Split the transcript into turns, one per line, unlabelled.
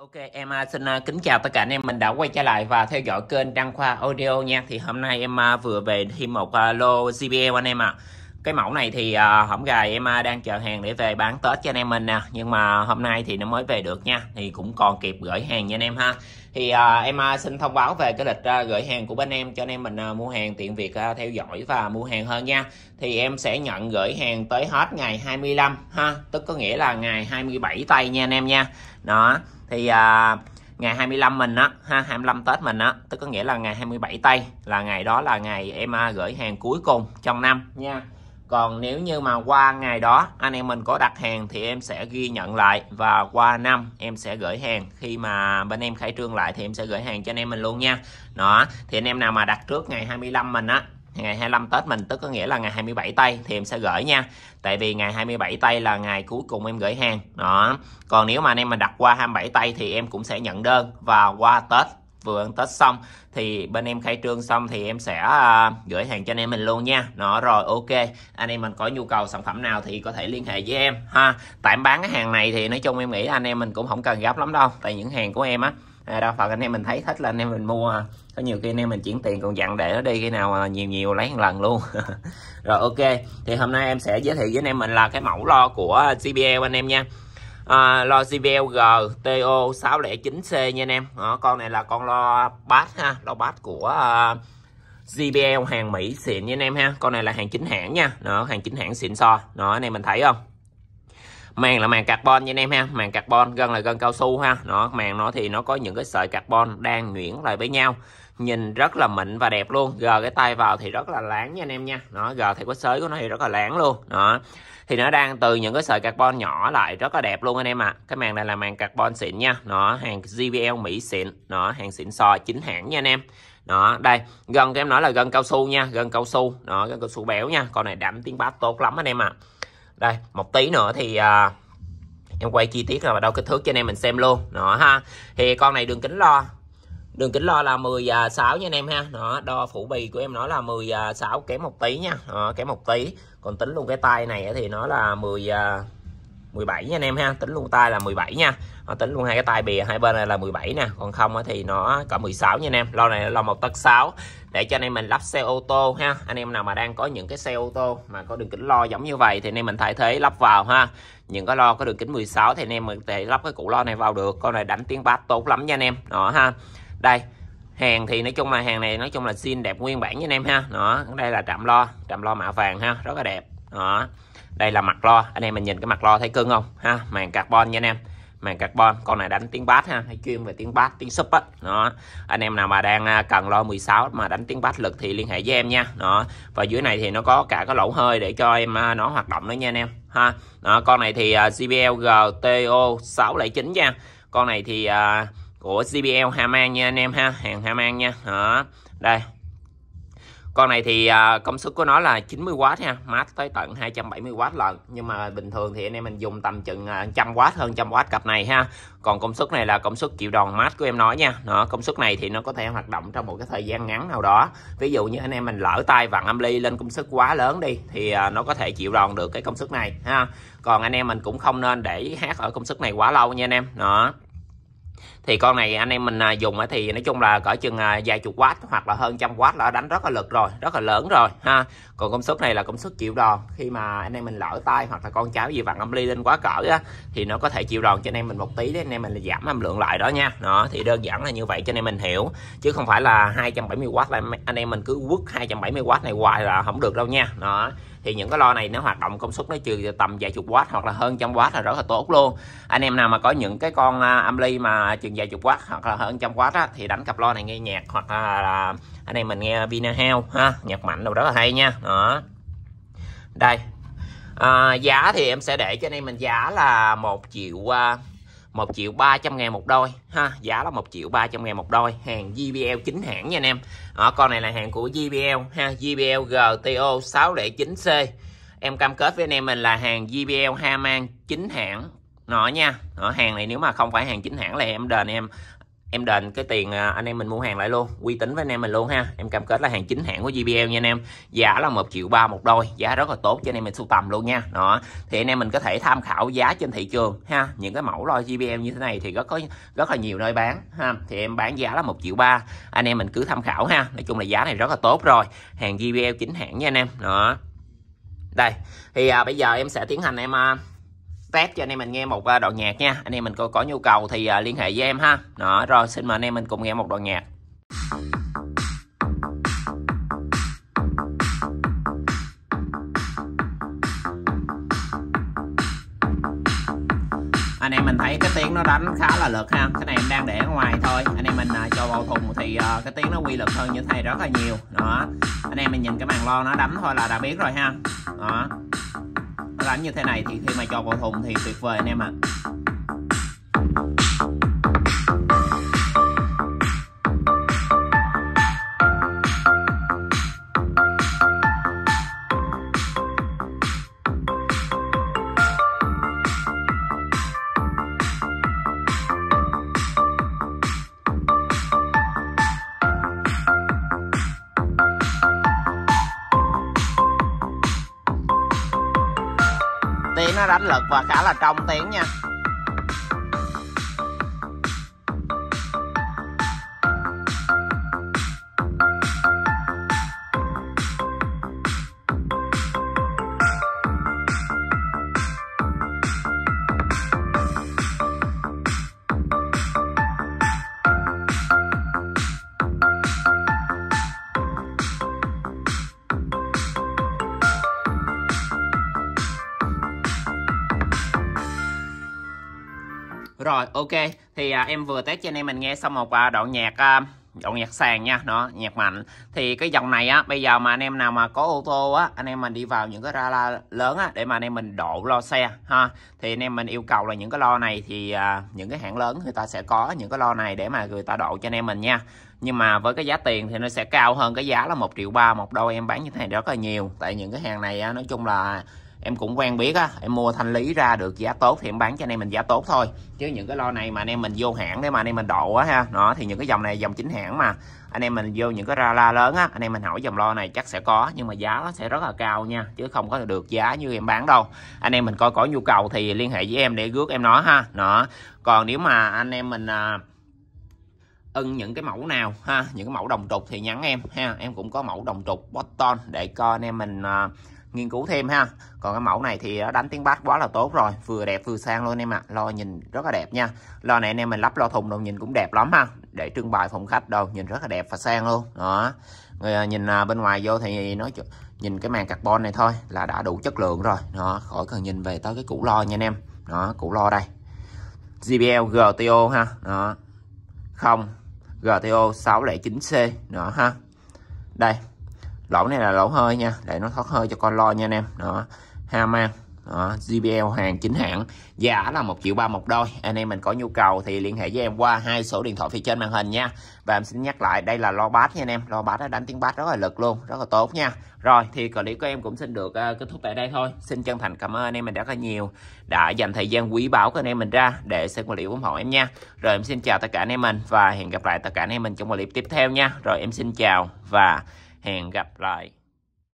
Ok, em à, xin à, kính chào tất cả anh em mình đã quay trở lại và theo dõi kênh Đăng Khoa Audio nha. Thì hôm nay em à, vừa về thêm một lô JBL anh em ạ. À. Cái mẫu này thì hổng gài em đang chờ hàng để về bán Tết cho anh em mình nè. Nhưng mà hôm nay thì nó mới về được nha. Thì cũng còn kịp gửi hàng nha anh em ha. Thì em xin thông báo về cái lịch gửi hàng của bên em cho anh em mình mua hàng tiện việc theo dõi và mua hàng hơn nha. Thì em sẽ nhận gửi hàng tới hết ngày 25 ha, tức có nghĩa là ngày 27 tây nha anh em nha. Đó thì à, ngày 25 mình á ha 25 Tết mình á tức có nghĩa là ngày 27 tây là ngày đó là ngày em à, gửi hàng cuối cùng trong năm nha còn nếu như mà qua ngày đó anh em mình có đặt hàng thì em sẽ ghi nhận lại và qua năm em sẽ gửi hàng khi mà bên em khai trương lại thì em sẽ gửi hàng cho anh em mình luôn nha đó thì anh em nào mà đặt trước ngày 25 mình á ngày 25 Tết mình tức có nghĩa là ngày 27 tây thì em sẽ gửi nha tại vì ngày 27 tây là ngày cuối cùng em gửi hàng đó còn nếu mà anh em mà đặt qua 27 tây thì em cũng sẽ nhận đơn và qua Tết vừa ăn Tết xong thì bên em khai trương xong thì em sẽ uh, gửi hàng cho anh em mình luôn nha nó rồi ok anh em mình có nhu cầu sản phẩm nào thì có thể liên hệ với em ha tạm bán cái hàng này thì nói chung em nghĩ anh em mình cũng không cần gấp lắm đâu tại những hàng của em á à, đa phần anh em mình thấy thích là anh em mình mua có nhiều khi anh em mình chuyển tiền còn dặn để nó đi khi nào nhiều nhiều lấy một lần luôn rồi ok thì hôm nay em sẽ giới thiệu với anh em mình là cái mẫu lo của CBL anh em nha à, lo CBL GTO 609C nha anh em à, con này là con lo bass ha lo bass của uh, à, JBL hàng Mỹ xịn nha anh em ha con này là hàng chính hãng nha đó hàng chính hãng xịn so đó anh em mình thấy không màng là màng carbon nha anh em ha màng carbon gân là gân cao su ha nó màng nó thì nó có những cái sợi carbon đang nhuyễn lại với nhau nhìn rất là mịn và đẹp luôn gờ cái tay vào thì rất là lãng nha anh em nha nó gờ thì có sới của nó thì rất là lãng luôn đó thì nó đang từ những cái sợi carbon nhỏ lại rất là đẹp luôn anh em ạ à. cái màng này là màng carbon xịn nha nó hàng JBL Mỹ xịn nó hàng xịn sò chính hãng nha anh em đó đây gân em nói là gân cao su nha gân cao su đó gân cao su béo nha con này đảm tiếng bát tốt lắm anh em ạ à đây một tí nữa thì à, em quay chi tiết là đo kích thước cho anh em mình xem luôn đó ha thì con này đường kính lo đường kính lo là 16 à, nha anh em ha đó đo phủ bì của em nó là 16 à, kém một tí nha đó, kém một tí còn tính luôn cái tay này thì nó là 10 17 nha anh em ha tính luôn tay là 17 nha nó tính luôn hai cái tay bìa hai bên này là 17 nè còn không thì nó có 16 nha anh em lo này là một tấc 6 để cho anh em mình lắp xe ô tô ha anh em nào mà đang có những cái xe ô tô mà có đường kính lo giống như vậy thì anh em mình thay thế lắp vào ha những cái lo có đường kính 16 thì anh em mình thể lắp cái cụ lo này vào được con này đánh tiếng bass tốt lắm nha anh em đó ha đây hàng thì nói chung là hàng này nói chung là xin đẹp nguyên bản nha anh em ha đó đây là trạm lo trạm lo mạ vàng ha rất là đẹp đó đây là mặt lo anh em mình nhìn cái mặt lo thấy cưng không ha màng carbon nha anh em màng carbon con này đánh tiếng bass ha hay chuyên về tiếng bass tiếng sub á đó anh em nào mà đang à, cần lo 16 mà đánh tiếng bass lực thì liên hệ với em nha đó và dưới này thì nó có cả cái lỗ hơi để cho em à, nó hoạt động nữa nha anh em ha đó con này thì JBL GTO 609 nha con này thì à, của JBL Haman nha anh em ha hàng Haman nha đó đây con này thì à, công suất của nó là 90W nha mát tới tận 270W lần nhưng mà bình thường thì anh em mình dùng tầm chừng 100W à, hơn 100W cặp này ha còn công suất này là công suất chịu đòn mát của em nói nha nó công suất này thì nó có thể hoạt động trong một cái thời gian ngắn nào đó ví dụ như anh em mình lỡ tay vặn âm ly lên công suất quá lớn đi thì à, nó có thể chịu đòn được cái công suất này ha còn anh em mình cũng không nên để hát ở công suất này quá lâu nha anh em đó thì con này anh em mình à, dùng thì nói chung là cỡ chừng à, vài chục watt hoặc là hơn trăm watt là đánh rất là lực rồi rất là lớn rồi ha còn công suất này là công suất chịu đòn khi mà anh em mình lỡ tay hoặc là con cháu gì vặn âm ly lên quá cỡ á thì nó có thể chịu đòn cho anh em mình một tí để anh em mình là giảm âm lượng lại đó nha đó thì đơn giản là như vậy cho nên mình hiểu chứ không phải là 270W là anh em mình cứ quất 270W này hoài là không được đâu nha đó thì những cái lo này nó hoạt động công suất nó trừ tầm vài chục watt hoặc là hơn trăm watt là rất là tốt luôn anh em nào mà có những cái con à, âm ly mà trừ đường dài chục watt hoặc là hơn trăm watt á, thì đánh cặp lo này nghe nhạc hoặc là, là anh em mình nghe Vina House ha nhạc mạnh đâu rất là hay nha đó đây à, giá thì em sẽ để cho anh em mình giá là một triệu à, một triệu ba trăm ngàn một đôi ha giá là một triệu ba trăm ngàn một đôi hàng JBL chính hãng nha anh em ở con này là hàng của JBL ha JBL GTO 609C em cam kết với anh em mình là hàng JBL Haman chính hãng nó nha ở hàng này nếu mà không phải hàng chính hãng là em đền em em đền cái tiền à, anh em mình mua hàng lại luôn uy tín với anh em mình luôn ha em cam kết là hàng chính hãng của JBL nha anh em giá là một triệu ba một đôi giá rất là tốt cho anh em mình sưu tầm luôn nha đó thì anh em mình có thể tham khảo giá trên thị trường ha những cái mẫu loa JBL như thế này thì rất có rất là nhiều nơi bán ha thì em bán giá là một triệu ba anh em mình cứ tham khảo ha nói chung là giá này rất là tốt rồi hàng JBL chính hãng nha anh em đó đây thì à, bây giờ em sẽ tiến hành em à, test cho anh em mình nghe một à, đoạn nhạc nha anh em mình có, có nhu cầu thì à, liên hệ với em ha đó rồi xin mời anh em mình cùng nghe một đoạn nhạc anh em mình thấy cái tiếng nó đánh khá là lực ha cái này em đang để ở ngoài thôi anh em mình uh, cho vào thùng thì uh, cái tiếng nó quy lực hơn như thế này rất là nhiều đó anh em mình nhìn cái màn lo nó đánh thôi là đã biết rồi ha đó đánh như thế này thì khi mà cho vào thùng thì tuyệt vời anh em ạ à. đánh lực và khá là trong tiếng nha rồi ok thì à, em vừa test cho anh em mình nghe xong một à, đoạn nhạc à, dòng nhạc sàn nha nó nhạc mạnh thì cái dòng này á bây giờ mà anh em nào mà có ô tô á anh em mình đi vào những cái ra la lớn á để mà anh em mình độ lo xe ha thì anh em mình yêu cầu là những cái lo này thì à, những cái hãng lớn người ta sẽ có những cái lo này để mà người ta độ cho anh em mình nha nhưng mà với cái giá tiền thì nó sẽ cao hơn cái giá là một triệu ba một đôi em bán như thế này rất là nhiều tại những cái hàng này á, nói chung là em cũng quen biết á em mua thanh lý ra được giá tốt thì em bán cho anh em mình giá tốt thôi chứ những cái lo này mà anh em mình vô hãng để mà anh em mình độ á ha nó thì những cái dòng này dòng chính hãng mà anh em mình vô những cái ra la lớn á anh em mình hỏi dòng lo này chắc sẽ có nhưng mà giá nó sẽ rất là cao nha chứ không có được giá như em bán đâu anh em mình coi có nhu cầu thì liên hệ với em để rước em nó ha nó còn nếu mà anh em mình à, ưng những cái mẫu nào ha những cái mẫu đồng trục thì nhắn em ha em cũng có mẫu đồng trục botton để coi anh em mình à, nghiên cứu thêm ha còn cái mẫu này thì đánh tiếng bát quá là tốt rồi vừa đẹp vừa sang luôn em ạ à. lo nhìn rất là đẹp nha lo này anh em mình lắp lo thùng đồ nhìn cũng đẹp lắm ha để trưng bày phòng khách đâu nhìn rất là đẹp và sang luôn đó người à, nhìn à, bên ngoài vô thì nói nhìn cái màn carbon này thôi là đã đủ chất lượng rồi đó khỏi cần nhìn về tới cái củ lo nha anh em đó củ lo đây JBL GTO ha đó không GTO 609C nữa ha đây lỗ này là lỗ hơi nha để nó thoát hơi cho con lo nha anh em đó Haman đó, gbl hàng chính hãng giá là một triệu ba một đôi anh em mình có nhu cầu thì liên hệ với em qua hai số điện thoại phía trên màn hình nha và em xin nhắc lại đây là lo bát nha anh em lo bát nó đánh tiếng bát rất là lực luôn rất là tốt nha rồi thì clip của em cũng xin được uh, kết thúc tại đây thôi xin chân thành cảm ơn anh em mình rất là nhiều đã dành thời gian quý báu của anh em mình ra để xem clip ủng hộ em nha rồi em xin chào tất cả anh em mình và hẹn gặp lại tất cả anh em mình trong clip tiếp theo nha rồi em xin chào và แห่งกับราย